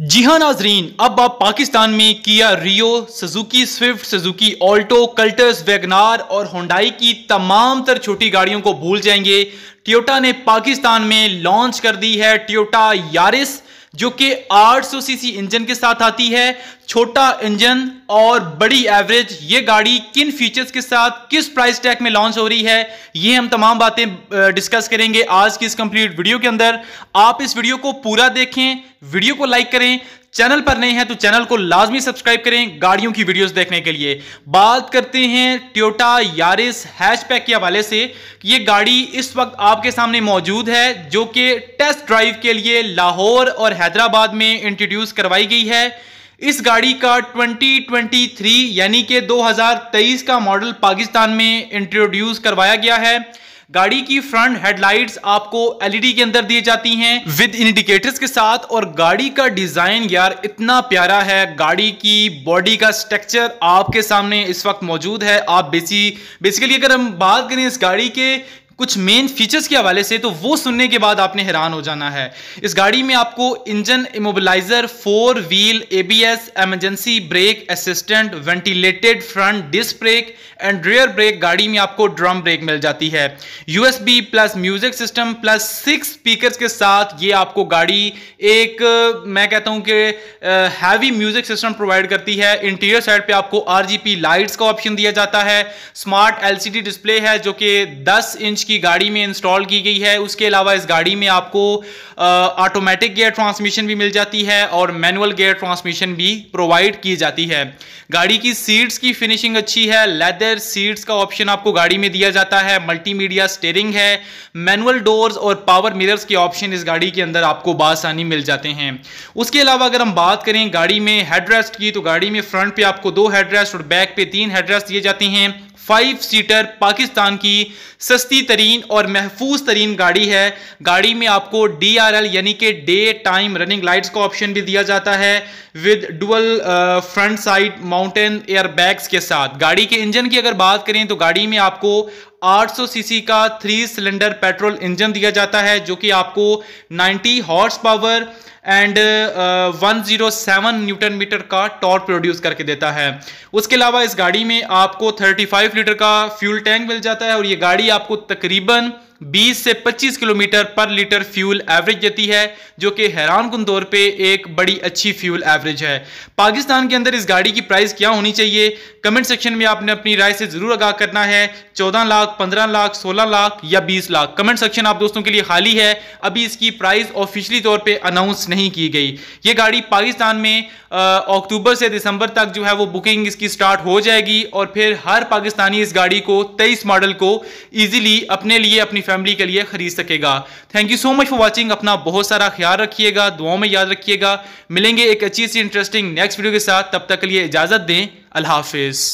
जी हाँ नाजरीन अब आप पाकिस्तान में किया Rio Suzuki Swift Suzuki Alto Cultus WagonR और होंडाई की तमाम तर छोटी गाड़ियों को भूल जाएंगे टोयोटा ने पाकिस्तान में लॉन्च कर दी है टोयोटा यारिस जो कि 800 सीसी इंजन के साथ आती है छोटा इंजन और बड़ी एवरेज ये गाड़ी किन फीचर्स के साथ किस प्राइस टैग में लॉन्च हो रही है ये हम तमाम बातें डिस्कस करेंगे आज की इस कंप्लीट वीडियो के अंदर आप इस वीडियो को पूरा देखें वीडियो को लाइक करें चैनल पर नए हैं तो चैनल को लाजमी सब्सक्राइब करें गाड़ियों की वीडियोस देखने के लिए बात करते हैं ट्योटा यारिस हैचपैक के हवाले से ये गाड़ी इस वक्त आपके सामने मौजूद है जो कि टेस्ट ड्राइव के लिए लाहौर और हैदराबाद में इंट्रोड्यूस करवाई गई है इस गाड़ी का 2023 यानी कि 2023 का मॉडल पाकिस्तान में इंट्रोड्यूस करवाया गया है गाड़ी की फ्रंट हेडलाइट्स आपको एलईडी e के अंदर दी जाती हैं विद इंडिकेटर्स के साथ और गाड़ी का डिजाइन यार इतना प्यारा है गाड़ी की बॉडी का स्ट्रक्चर आपके सामने इस वक्त मौजूद है आप बेसी बेसिकली अगर हम बात करें इस गाड़ी के कुछ मेन फीचर्स के हवाले से तो वो सुनने के बाद आपने हैरान हो जाना है इस गाड़ी में आपको engine immobiliser four wheel ABS emergency brake assistant ventilated front disc brake and rear brake गाड़ी में आपको ड्रम ब्रेक मिल जाती है USB plus music system plus six speaker के साथ ये आपको गाड़ी एक मैं कहता हूं कि हैवी म्यूजिक सिस्टम प्रोवाइड करती है इंटीरियर साइड पर आपको आर लाइट्स का ऑप्शन दिया जाता है स्मार्ट एलसीडी डिस्प्ले है जो कि दस इंच की गाड़ी में इंस्टॉल की गई है उसके अलावा इस गाड़ी में आपको ऑटोमेटिक गियर ट्रांसमिशन भी मिल जाती है और मैनुअल गियर ट्रांसमिशन भी प्रोवाइड की जाती है गाड़ी की सीट्स की फिनिशिंग अच्छी है लेदर सीट्स का ऑप्शन आपको गाड़ी में दिया जाता है मल्टीमीडिया स्टेयरिंग है मैनुअल डोर्स और पावर मिरर्स के ऑप्शन इस गाड़ी के अंदर आपको बासानी मिल जाते हैं उसके अलावा अगर हम बात करें गाड़ी में हेडरेस्ट की तो गाड़ी में फ्रंट पे आपको दो हेडरेस्ट और बैक पे तीन हेडरेस्ट दिए जाते हैं फाइव सीटर पाकिस्तान की सस्ती तरीन और महफूज तरीन गाड़ी है गाड़ी में आपको डी आर एल यानी कि डे टाइम रनिंग लाइट्स का ऑप्शन भी दिया जाता है with dual front side mountain airbags के साथ गाड़ी के इंजन की अगर बात करें तो गाड़ी में आपको 800 सीसी का थ्री सिलेंडर पेट्रोल इंजन दिया जाता है जो कि आपको 90 horsepower and one zero seven newton metre का टॉर्क प्रोड्यूस करके देता है उसके अलावा इस गाड़ी में आपको 35 लीटर का फ्यूल टैंक मिल जाता है और ये गाड़ी आपको तकरीबन 20 से 25 किलोमीटर पर लीटर फ्यूल एवरेज देती है जो कि हैरान कन तौर पर एक बड़ी अच्छी फ्यूल एवरेज है पाकिस्तान के अंदर इस गाड़ी की प्राइस क्या होनी चाहिए कमेंट सेक्शन में आपने अपनी राय से ज़रूर आगाह करना है चौदह लाख पंद्रह लाख सोलह लाख या बीस लाख कमेंट सेक्शन आप दोस्तों के लिए खाली है अभी इसकी प्राइस ऑफिशियली तौर पर अनाउंस नहीं की गई ये गाड़ी पाकिस्तान में अक्टूबर से दिसंबर तक जो है वो बुकिंग इसकी स्टार्ट हो जाएगी और फिर हर पाकिस्तानी इस गाड़ी को तेईस मॉडल को ईजिली अपने लिए अपनी फैमिली के लिए खरीद सकेगा thank you so much for watching अपना बहुत सारा ख्याल रखिएगा दुआओं में याद रखिएगा मिलेंगे एक अच्छी सी इंटरेस्टिंग नेक्स्ट वीडियो के साथ तब तक के लिए इजाज़त दें अल्लाह हाफिज़